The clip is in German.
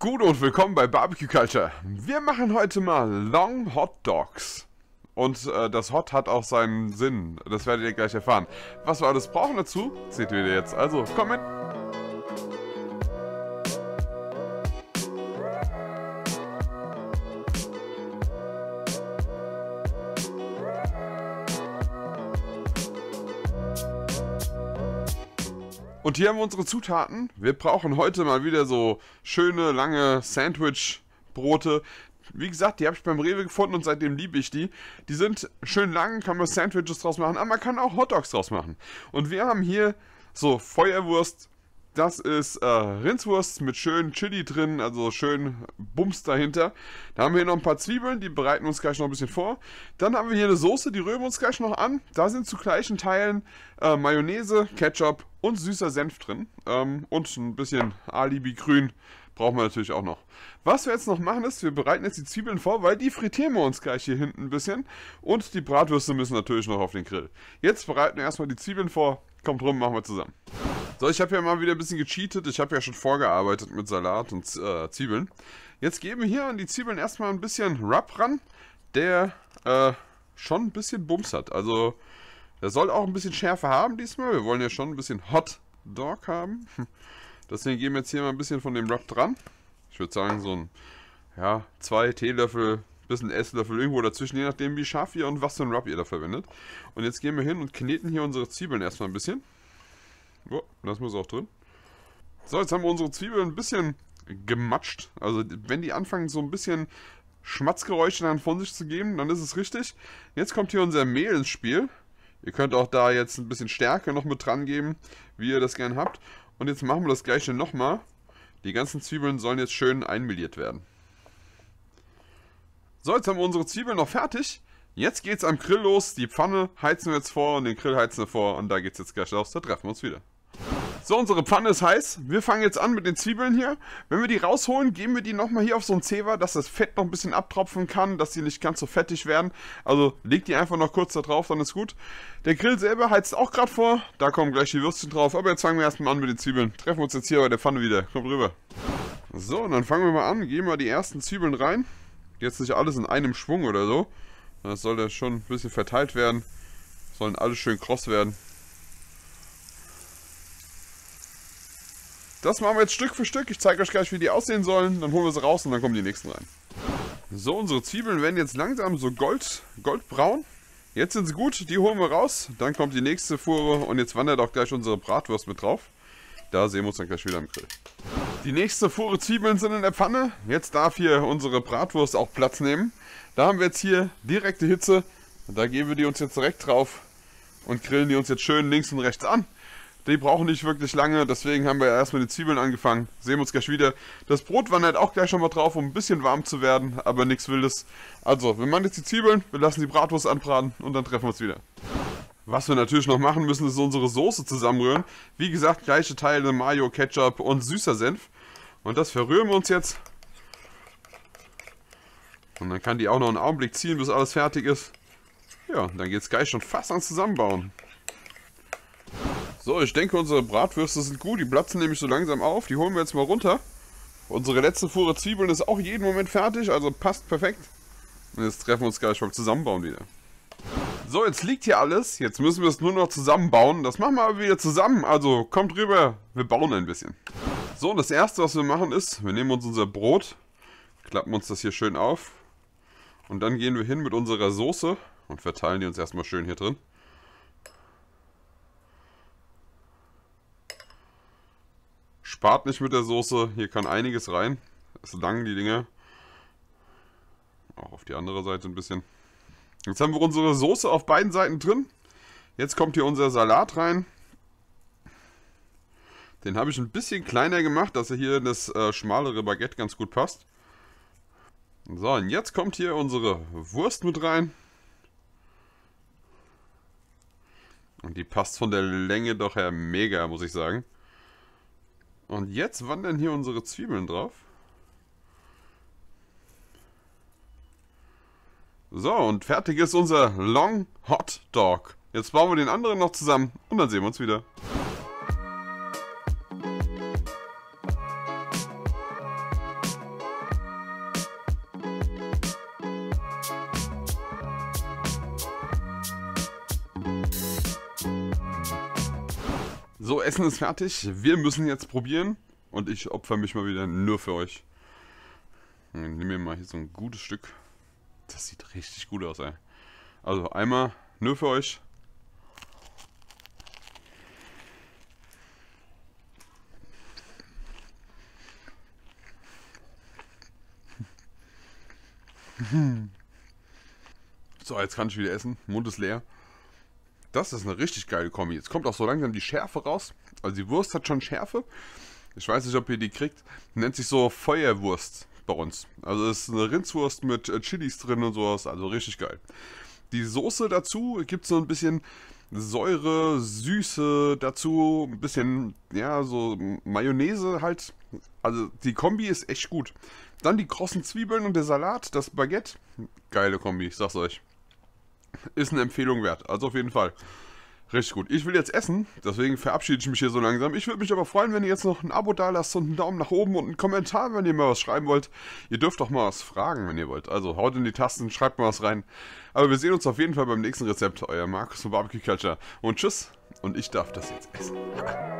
Gut und willkommen bei Barbecue Culture. Wir machen heute mal Long Hot Dogs. Und äh, das Hot hat auch seinen Sinn. Das werdet ihr gleich erfahren. Was wir alles brauchen dazu, seht ihr jetzt. Also, komm mit! Und hier haben wir unsere Zutaten. Wir brauchen heute mal wieder so schöne, lange Sandwich-Brote. Wie gesagt, die habe ich beim Rewe gefunden und seitdem liebe ich die. Die sind schön lang, kann man Sandwiches draus machen, aber man kann auch Hotdogs draus machen. Und wir haben hier so Feuerwurst das ist äh, Rindswurst mit schön Chili drin, also schön Bums dahinter. Da haben wir hier noch ein paar Zwiebeln, die bereiten uns gleich noch ein bisschen vor. Dann haben wir hier eine Soße, die rühren wir uns gleich noch an. Da sind zu gleichen Teilen äh, Mayonnaise, Ketchup und süßer Senf drin. Ähm, und ein bisschen Alibi-Grün brauchen wir natürlich auch noch. Was wir jetzt noch machen ist, wir bereiten jetzt die Zwiebeln vor, weil die frittieren wir uns gleich hier hinten ein bisschen. Und die Bratwürste müssen natürlich noch auf den Grill. Jetzt bereiten wir erstmal die Zwiebeln vor. Kommt rum, machen wir zusammen. So, ich habe ja mal wieder ein bisschen gecheatet. Ich habe ja schon vorgearbeitet mit Salat und äh, Zwiebeln. Jetzt geben wir hier an die Zwiebeln erstmal ein bisschen Rub ran, der äh, schon ein bisschen Bums hat. Also, der soll auch ein bisschen Schärfe haben diesmal. Wir wollen ja schon ein bisschen Hot Dog haben. Deswegen geben wir jetzt hier mal ein bisschen von dem Rub dran. Ich würde sagen, so ein, ja, zwei Teelöffel, bisschen Esslöffel irgendwo dazwischen, je nachdem, wie scharf ihr und was für ein Rub ihr da verwendet. Und jetzt gehen wir hin und kneten hier unsere Zwiebeln erstmal ein bisschen. Ja, lassen wir es auch drin. So, jetzt haben wir unsere Zwiebeln ein bisschen gematscht. Also wenn die anfangen so ein bisschen Schmatzgeräusche dann von sich zu geben, dann ist es richtig. Jetzt kommt hier unser Mehl ins Spiel. Ihr könnt auch da jetzt ein bisschen Stärke noch mit dran geben, wie ihr das gern habt. Und jetzt machen wir das gleiche nochmal. Die ganzen Zwiebeln sollen jetzt schön einmeliert werden. So, jetzt haben wir unsere Zwiebeln noch fertig. Jetzt geht's am Grill los. Die Pfanne heizen wir jetzt vor und den Grill heizen wir vor. Und da geht's jetzt gleich los. Da treffen wir uns wieder. So, unsere Pfanne ist heiß. Wir fangen jetzt an mit den Zwiebeln hier. Wenn wir die rausholen, geben wir die nochmal hier auf so ein Zewa, dass das Fett noch ein bisschen abtropfen kann, dass die nicht ganz so fettig werden. Also legt die einfach noch kurz da drauf, dann ist gut. Der Grill selber heizt auch gerade vor. Da kommen gleich die Würstchen drauf. Aber jetzt fangen wir erstmal an mit den Zwiebeln. Treffen wir uns jetzt hier bei der Pfanne wieder. Kommt rüber. So, und dann fangen wir mal an. Geben wir die ersten Zwiebeln rein. Jetzt nicht alles in einem Schwung oder so. Das soll ja schon ein bisschen verteilt werden. Sollen alle schön kross werden. Das machen wir jetzt Stück für Stück. Ich zeige euch gleich, wie die aussehen sollen. Dann holen wir sie raus und dann kommen die nächsten rein. So, unsere Zwiebeln werden jetzt langsam so gold, goldbraun. Jetzt sind sie gut, die holen wir raus. Dann kommt die nächste Fuhre und jetzt wandert auch gleich unsere Bratwurst mit drauf. Da sehen wir uns dann gleich wieder im Grill. Die nächste Fuhre Zwiebeln sind in der Pfanne. Jetzt darf hier unsere Bratwurst auch Platz nehmen. Da haben wir jetzt hier direkte Hitze. Da geben wir die uns jetzt direkt drauf und grillen die uns jetzt schön links und rechts an. Die brauchen nicht wirklich lange, deswegen haben wir erstmal die Zwiebeln angefangen. Sehen wir uns gleich wieder. Das Brot wandert auch gleich schon mal drauf, um ein bisschen warm zu werden, aber nichts Wildes. Also, wir machen jetzt die Zwiebeln, wir lassen die Bratwurst anbraten und dann treffen wir uns wieder. Was wir natürlich noch machen müssen, ist unsere Soße zusammenrühren. Wie gesagt, gleiche Teile Mayo, Ketchup und süßer Senf. Und das verrühren wir uns jetzt. Und dann kann die auch noch einen Augenblick ziehen, bis alles fertig ist. Ja, dann geht es gleich schon fast ans Zusammenbauen. So, ich denke, unsere Bratwürste sind gut. Die platzen nämlich so langsam auf. Die holen wir jetzt mal runter. Unsere letzte Fuhre Zwiebeln ist auch jeden Moment fertig, also passt perfekt. Und jetzt treffen wir uns gleich beim Zusammenbauen wieder. So, jetzt liegt hier alles. Jetzt müssen wir es nur noch zusammenbauen. Das machen wir aber wieder zusammen. Also kommt rüber, wir bauen ein bisschen. So, und das erste, was wir machen ist, wir nehmen uns unser Brot, klappen uns das hier schön auf. Und dann gehen wir hin mit unserer Soße und verteilen die uns erstmal schön hier drin. Spart nicht mit der Soße, hier kann einiges rein. Es langen die Dinge. Auch auf die andere Seite ein bisschen. Jetzt haben wir unsere Soße auf beiden Seiten drin. Jetzt kommt hier unser Salat rein. Den habe ich ein bisschen kleiner gemacht, dass er hier in das äh, schmalere Baguette ganz gut passt. So, und jetzt kommt hier unsere Wurst mit rein. Und die passt von der Länge doch her mega, muss ich sagen. Und jetzt wandern hier unsere Zwiebeln drauf. So, und fertig ist unser Long Hot Dog. Jetzt bauen wir den anderen noch zusammen und dann sehen wir uns wieder. So, Essen ist fertig. Wir müssen jetzt probieren. Und ich opfer mich mal wieder nur für euch. Dann hm, nehmen wir mal hier so ein gutes Stück. Das sieht richtig gut aus, ey. Also einmal nur für euch. So, jetzt kann ich wieder essen. Mund ist leer. Das ist eine richtig geile Kombi. Jetzt kommt auch so langsam die Schärfe raus. Also die Wurst hat schon Schärfe. Ich weiß nicht, ob ihr die kriegt. Nennt sich so Feuerwurst bei uns. Also ist eine Rindswurst mit äh, Chilis drin und sowas. Also richtig geil. Die Soße dazu gibt so ein bisschen Säure, Süße dazu. Ein bisschen, ja, so Mayonnaise halt. Also die Kombi ist echt gut. Dann die krossen Zwiebeln und der Salat, das Baguette. Geile Kombi, ich sag's euch ist eine Empfehlung wert. Also auf jeden Fall. Richtig gut. Ich will jetzt essen, deswegen verabschiede ich mich hier so langsam. Ich würde mich aber freuen, wenn ihr jetzt noch ein Abo da lasst und einen Daumen nach oben und einen Kommentar, wenn ihr mal was schreiben wollt. Ihr dürft auch mal was fragen, wenn ihr wollt. Also haut in die Tasten, schreibt mal was rein. Aber wir sehen uns auf jeden Fall beim nächsten Rezept. Euer Markus von Barbecue Culture. Und tschüss. Und ich darf das jetzt essen.